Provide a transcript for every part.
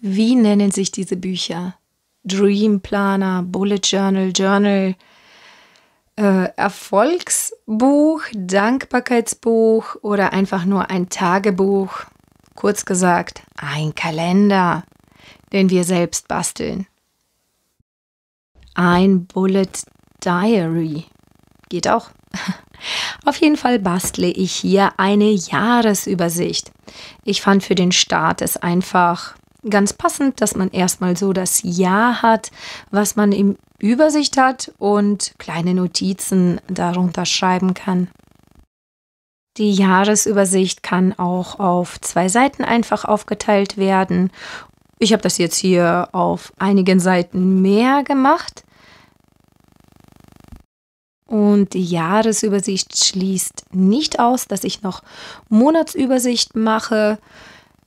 Wie nennen sich diese Bücher? Dream Planner, Bullet Journal, Journal, äh, Erfolgsbuch, Dankbarkeitsbuch oder einfach nur ein Tagebuch. Kurz gesagt, ein Kalender, den wir selbst basteln. Ein Bullet Diary. Geht auch. Auf jeden Fall bastle ich hier eine Jahresübersicht. Ich fand für den Start es einfach ganz passend, dass man erstmal so das Jahr hat, was man im Übersicht hat und kleine Notizen darunter schreiben kann. Die Jahresübersicht kann auch auf zwei Seiten einfach aufgeteilt werden. Ich habe das jetzt hier auf einigen Seiten mehr gemacht. Und die Jahresübersicht schließt nicht aus, dass ich noch Monatsübersicht mache.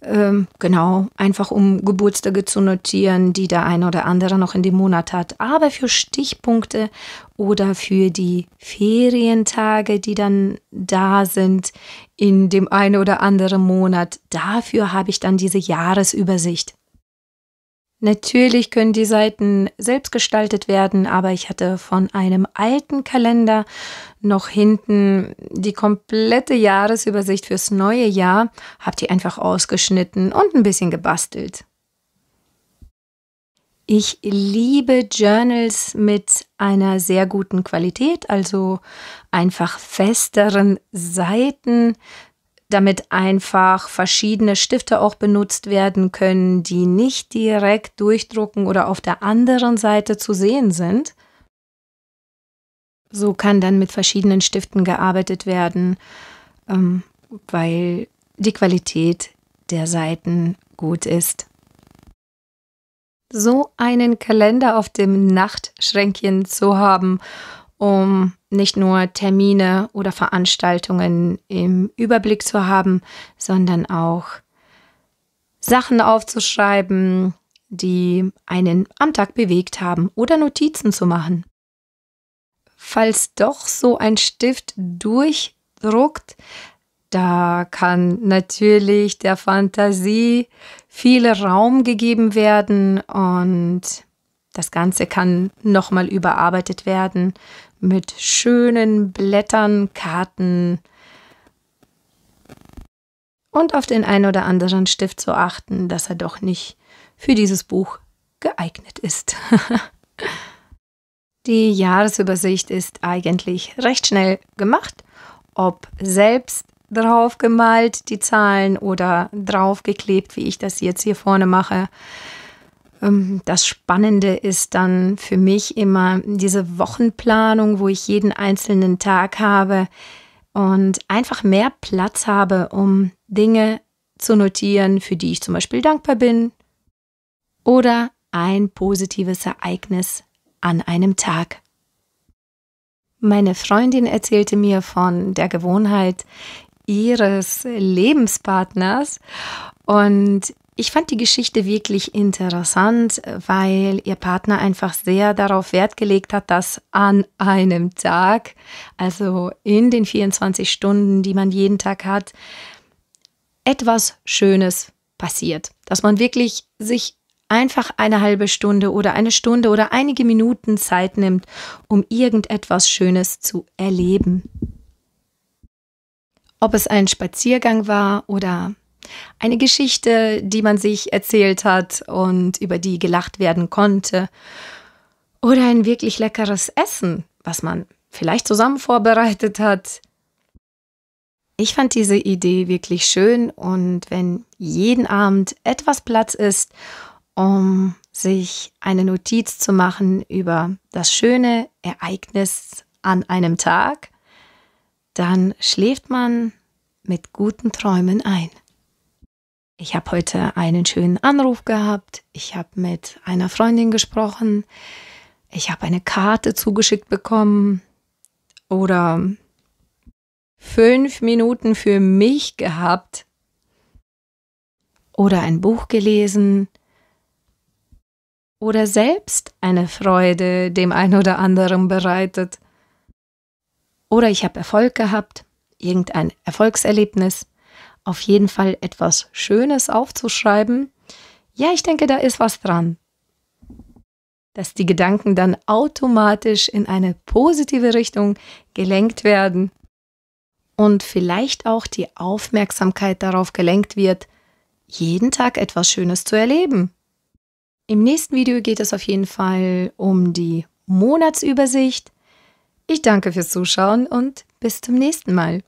Ähm, genau, einfach um Geburtstage zu notieren, die der eine oder andere noch in dem Monat hat. Aber für Stichpunkte oder für die Ferientage, die dann da sind in dem einen oder anderen Monat, dafür habe ich dann diese Jahresübersicht. Natürlich können die Seiten selbst gestaltet werden, aber ich hatte von einem alten Kalender noch hinten die komplette Jahresübersicht fürs neue Jahr, habe die einfach ausgeschnitten und ein bisschen gebastelt. Ich liebe Journals mit einer sehr guten Qualität, also einfach festeren Seiten, damit einfach verschiedene Stifte auch benutzt werden können, die nicht direkt durchdrucken oder auf der anderen Seite zu sehen sind. So kann dann mit verschiedenen Stiften gearbeitet werden, ähm, weil die Qualität der Seiten gut ist. So einen Kalender auf dem Nachtschränkchen zu haben um nicht nur Termine oder Veranstaltungen im Überblick zu haben, sondern auch Sachen aufzuschreiben, die einen am Tag bewegt haben oder Notizen zu machen. Falls doch so ein Stift durchdruckt, da kann natürlich der Fantasie viel Raum gegeben werden und das Ganze kann nochmal überarbeitet werden, mit schönen Blättern, Karten und auf den ein oder anderen Stift zu achten, dass er doch nicht für dieses Buch geeignet ist. Die Jahresübersicht ist eigentlich recht schnell gemacht, ob selbst drauf gemalt die Zahlen oder draufgeklebt, wie ich das jetzt hier vorne mache. Ähm, das Spannende ist dann für mich immer diese Wochenplanung, wo ich jeden einzelnen Tag habe und einfach mehr Platz habe, um Dinge zu notieren, für die ich zum Beispiel dankbar bin oder ein positives Ereignis an einem Tag. Meine Freundin erzählte mir von der Gewohnheit ihres Lebenspartners und ich fand die Geschichte wirklich interessant, weil ihr Partner einfach sehr darauf Wert gelegt hat, dass an einem Tag, also in den 24 Stunden, die man jeden Tag hat, etwas Schönes passiert. Dass man wirklich sich einfach eine halbe Stunde oder eine Stunde oder einige Minuten Zeit nimmt, um irgendetwas Schönes zu erleben. Ob es ein Spaziergang war oder eine Geschichte, die man sich erzählt hat und über die gelacht werden konnte. Oder ein wirklich leckeres Essen, was man vielleicht zusammen vorbereitet hat. Ich fand diese Idee wirklich schön und wenn jeden Abend etwas Platz ist, um sich eine Notiz zu machen über das schöne Ereignis an einem Tag, dann schläft man mit guten Träumen ein. Ich habe heute einen schönen Anruf gehabt. Ich habe mit einer Freundin gesprochen. Ich habe eine Karte zugeschickt bekommen. Oder fünf Minuten für mich gehabt. Oder ein Buch gelesen. Oder selbst eine Freude dem einen oder anderen bereitet. Oder ich habe Erfolg gehabt. Irgendein Erfolgserlebnis auf jeden Fall etwas Schönes aufzuschreiben. Ja, ich denke, da ist was dran. Dass die Gedanken dann automatisch in eine positive Richtung gelenkt werden und vielleicht auch die Aufmerksamkeit darauf gelenkt wird, jeden Tag etwas Schönes zu erleben. Im nächsten Video geht es auf jeden Fall um die Monatsübersicht. Ich danke fürs Zuschauen und bis zum nächsten Mal.